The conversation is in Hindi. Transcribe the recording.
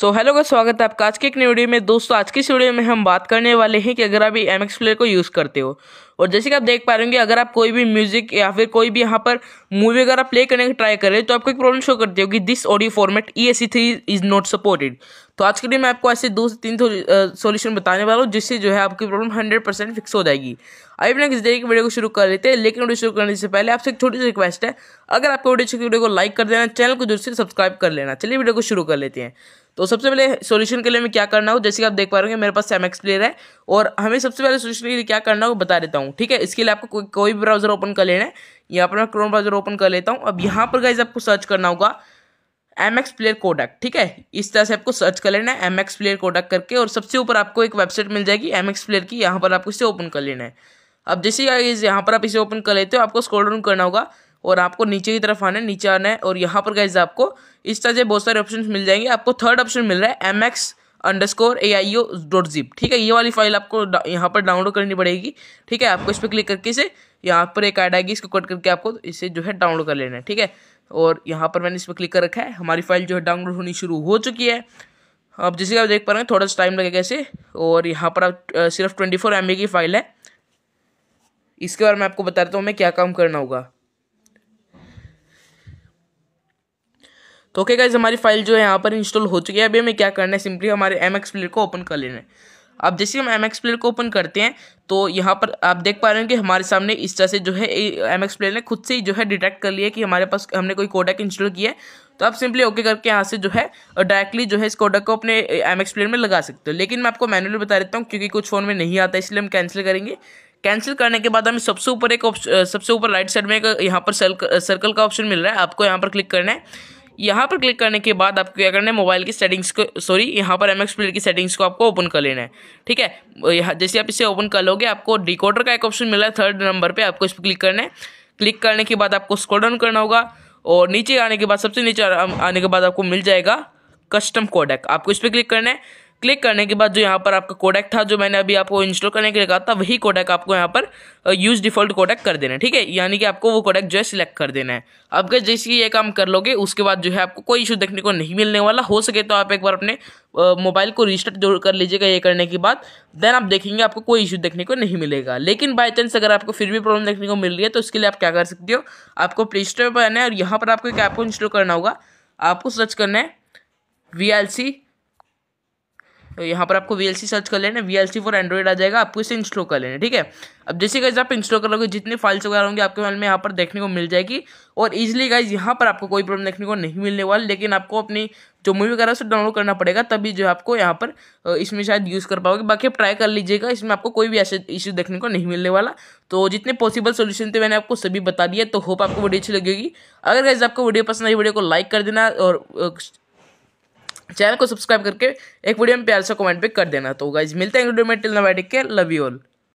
सो हेलो का स्वागत है आपका आज के एक नई वीडियो में दोस्तों आज की इस वीडियो में हम बात करने वाले हैं कि अगर आप एम एक्स प्लेयर को यूज़ करते हो और जैसे कि आप देख पा रहे होंगे अगर आप कोई भी म्यूजिक या फिर कोई भी यहाँ पर मूवी अगर आप प्ले करने की ट्राई करें तो आपको एक प्रॉब्लम शो करती होगी this audio format E S three is not supported तो आज के लिए मैं आपको ऐसे दो से तीन सॉल्यूशन बताने वाला हूँ जिससे जो है आपकी प्रॉब्लम हंड्रेड परसेंट फिक्स हो जाएगी अभी बिना किसी देरी की वीडियो को शुरू कर लेते हैं लेकिन वीडियो शुरू करने से पहले आपसे एक छोटी सी रिक्वेस्ट है अगर आपको वीडियो वीडियो को लाइक कर देना चैनल को जरूर से सब्सक्राइब कर लेना चलिए वीडियो को शुरू कर लेते हैं तो सबसे पहले सोल्यूशन के लिए मैं क्या करना हो जैसे कि आप देख पा रहे मेरे पास एम प्लेयर है और हमें सबसे पहले सोल्यूशन के लिए क्या करना हो बता देता हूँ ठीक है इसके लिए आपको कोई भी ब्राउजर ओपन कर लेना है यहाँ पर मैं क्रोम ब्राउजर ओपन कर लेता हूँ अब यहाँ पर गाइज आपको सर्च करना होगा एम एक्स प्लेयर कोडक ठीक है इस तरह से आपको सर्च कर लेना है एम एक्स प्लेयर कोडक करके और सबसे ऊपर आपको एक वेबसाइट मिल जाएगी एम एक्स प्लेयर की यहाँ पर आपको इसे ओपन कर लेना है अब जैसे यहाँ पर आप इसे ओपन कर लेते हो आपको स्क्रॉल डाउन करना होगा और आपको नीचे की तरफ आना है नीचे आना है और यहाँ पर गाइज आपको इस तरह से बहुत सारे ऑप्शन मिल जाएंगे आपको थर्ड ऑप्शन मिल रहा है M X underscore A I O dot zip ठीक है ये वाली फाइल आपको यहाँ पर डाउनलोड करनी पड़ेगी ठीक है आपको इस पर क्लिक करके इसे यहाँ पर एक ऐड आएगी इसको कट करके आपको इसे जो है डाउनलोड कर लेना है ठीक है और यहाँ पर मैंने इस पर क्लिक कर रखा है हमारी फाइल जो है डाउनलोड होनी शुरू हो चुकी है अब जैसे कि आप देख पा रहे हैं थोड़ा सा टाइम लगेगा इसे और यहाँ पर आप सिर्फ ट्वेंटी फोर एम की फ़ाइल है इसके बारे में आपको बता देता हूँ हमें क्या काम करना होगा तो ओके गाइज हमारी फाइल जो है यहाँ पर इंस्टॉल हो चुकी है अभी हमें क्या करना है सिंपली हमारे एम एक्स प्लेयर को ओपन कर लेना है अब जैसे हम एम एक्स प्लेयर को ओपन करते हैं तो यहाँ पर आप देख पा रहे हैं कि हमारे सामने इस तरह से जो है एम एक्स प्लेयर ने खुद से ही जो है डिटेक्ट कर लिया कि हमारे पास हमने कोई कोडक इंस्टॉल किया है तो आप सिंपली ओके करके यहाँ से जो है डायरेक्टली जो है इस कोडक को अपने एम एक्स प्लेयर में लगा सकते हो लेकिन मैं आपको मैनुअली बता देता हूँ क्योंकि कुछ फ़ोन में नहीं आता इसलिए हम कैंसिल करेंगे कैंसिल करने के बाद हमें सबसे ऊपर एक सबसे ऊपर राइट साइड में एक यहाँ पर सर्कल का ऑप्शन मिल रहा है आपको यहाँ पर क्लिक करना है यहाँ पर क्लिक करने के बाद आपको क्या करना है मोबाइल की सेटिंग्स को सॉरी यहाँ पर एम एक्स की सेटिंग्स को आपको ओपन कर लेना है ठीक है जैसे आप इसे ओपन कर लोगे आपको डिकोडर का एक ऑप्शन मिला है थर्ड नंबर पर आपको इस पर क्लिक करना है क्लिक करने के बाद आपको स्क्रॉल डाउन करना होगा और नीचे आने के बाद सबसे नीचे आने के बाद आपको मिल जाएगा कस्टम कोडेक आपको इस पर क्लिक करना है क्लिक करने के बाद जो यहाँ पर आपका कोडेक था जो मैंने अभी आपको इंस्टॉल करने के लिए कहा था वही कोडेक आपको यहाँ पर यूज़ डिफ़ॉल्ट कोडेक कर देना है ठीक है यानी कि आपको वो कोडेक जो है सिलेक्ट कर देना है आपका जैसे ये काम कर लोगे उसके बाद जो है आपको कोई इशू देखने को नहीं मिलने वाला हो सके तो आप एक बार अपने मोबाइल को रिस्टार्ट जरूर कर लीजिएगा ये करने के बाद देन आप देखेंगे आपको कोई इशू देखने को नहीं मिलेगा लेकिन बाई चांस अगर आपको फिर भी प्रॉब्लम देखने को मिल रही है तो उसके लिए आप क्या कर सकते हो आपको प्ले स्टोर पर आना है और यहाँ पर आपको एक ऐप को इंस्टॉल करना होगा आपको सर्च करना है वी एल सी तो यहाँ पर आपको वी सर्च कर लेना वी फॉर एंड्रॉइड आ जाएगा आपको इसे इंस्टॉल कर लेना ठीक है अब जैसे गाइज आप इंस्टॉल कर लोगे जितने फाइल्स वगैरह होंगे आपके मोबाइल में यहाँ पर देखने को मिल जाएगी और इजिली गाइज यहाँ पर आपको कोई प्रॉब्लम देखने को नहीं मिलने वाला लेकिन आपको अपनी जो मूवी वगैरह से डाउनलोड करना पड़ेगा तभी जो आपको यहाँ पर इसमें शायद यूज़ कर पाओगे बाकी आप ट्राई कर लीजिएगा इसमें आपको कोई भी ऐसे इश्यू देखने को नहीं मिलने वाला तो जितने पॉसिबल सोल्यूशन थे मैंने आपको सभी बता दिया तो होप आपको वीडियो अच्छी लगेगी अगर गाइज आपको वीडियो पसंद आई वीडियो को लाइक कर देना और चैनल को सब्सक्राइब करके एक वीडियो में प्यार से कमेंट भी कर देना तो गाइज मिलते हैं टिल ना के लव यू ऑल